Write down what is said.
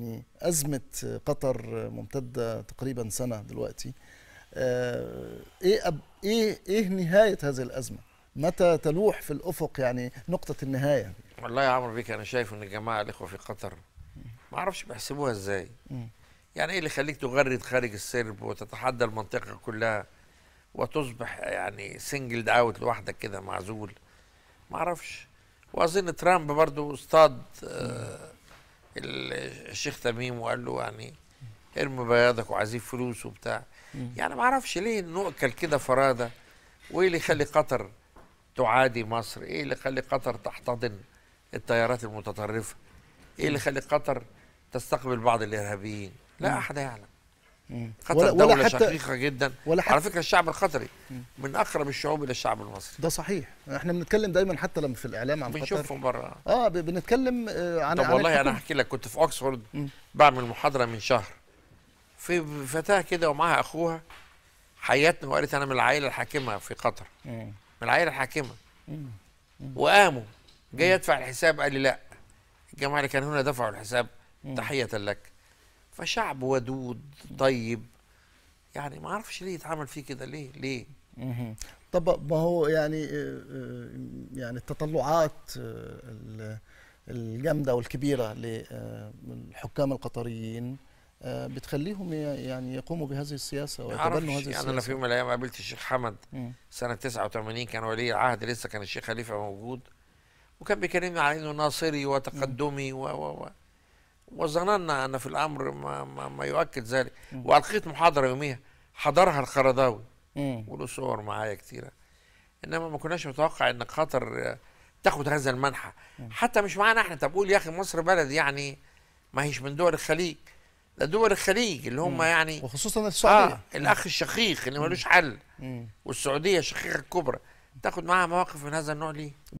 يعني أزمة قطر ممتدة تقريبا سنة دلوقتي آه، إيه, أب إيه, إيه نهاية هذه الأزمة؟ متى تلوح في الأفق يعني نقطة النهاية؟ والله يا عمرو بيك أنا شايف إن الجماعة الإخوة في قطر ما أعرفش بيحسبوها إزاي يعني إيه اللي يخليك تغرد خارج السرب وتتحدى المنطقة كلها وتصبح يعني سنجلد أوت لوحدك كده معزول ما أعرفش وأظن ترامب برضو اصطاد آه الشيخ تميم وقال له يعني ارمي بياضك وعايزين فلوس وبتاع يعني ما اعرفش ليه نؤكل كده فراده وايه اللي يخلي قطر تعادي مصر ايه اللي يخلي قطر تحتضن التيارات المتطرفه ايه اللي يخلي قطر تستقبل بعض الارهابيين لا احد يعلم قطر ولا دولة ولا حتى شقيقة جدا ولا حتى على فكرة الشعب القطري من أقرب الشعوب إلى الشعب المصري ده صحيح احنا بنتكلم دايما حتى لما في الإعلام عن قطر بنشوفهم بره اه بنتكلم آه، عن طب عن والله أنا أحكي لك كنت في أوكسفورد بعمل محاضرة من شهر في فتاة كده ومعها أخوها حياتنا وقالت أنا من العائلة الحاكمة في قطر من العائلة الحاكمة وقاموا جاي يدفع الحساب قال لي لا الجماعة اللي كانوا هنا دفعوا الحساب تحية لك فشعب ودود طيب يعني ما اعرفش ليه يتعامل فيه كده ليه ليه طب ما هو يعني آه، آه، يعني التطلعات آه، الجامده والكبيره للحكام القطريين بتخليهم يعني يقوموا بهذه السياسه ويتبنوا هذه السياسه يعني انا في يوم من الايام قابلت الشيخ حمد سنه 89 كان ولي العهد لسه كان الشيخ خليفه موجود وكان بيكلمني على انه ناصري وتقدمي و و و وظننا ان في الامر ما, ما, ما يؤكد ذلك والقيت محاضره يوميها حضرها القرضاوي وله صور معايا كثيره انما ما كناش متوقع ان قطر تاخد هذا المنحى حتى مش معانا احنا طب قول يا اخي مصر بلد يعني ما هيش من دول الخليج ده دول الخليج اللي هم يعني وخصوصا السعوديه آه الاخ الشقيق اللي ملوش حل والسعوديه الشقيقه الكبرى تاخد معاها مواقف من هذا النوع ليه؟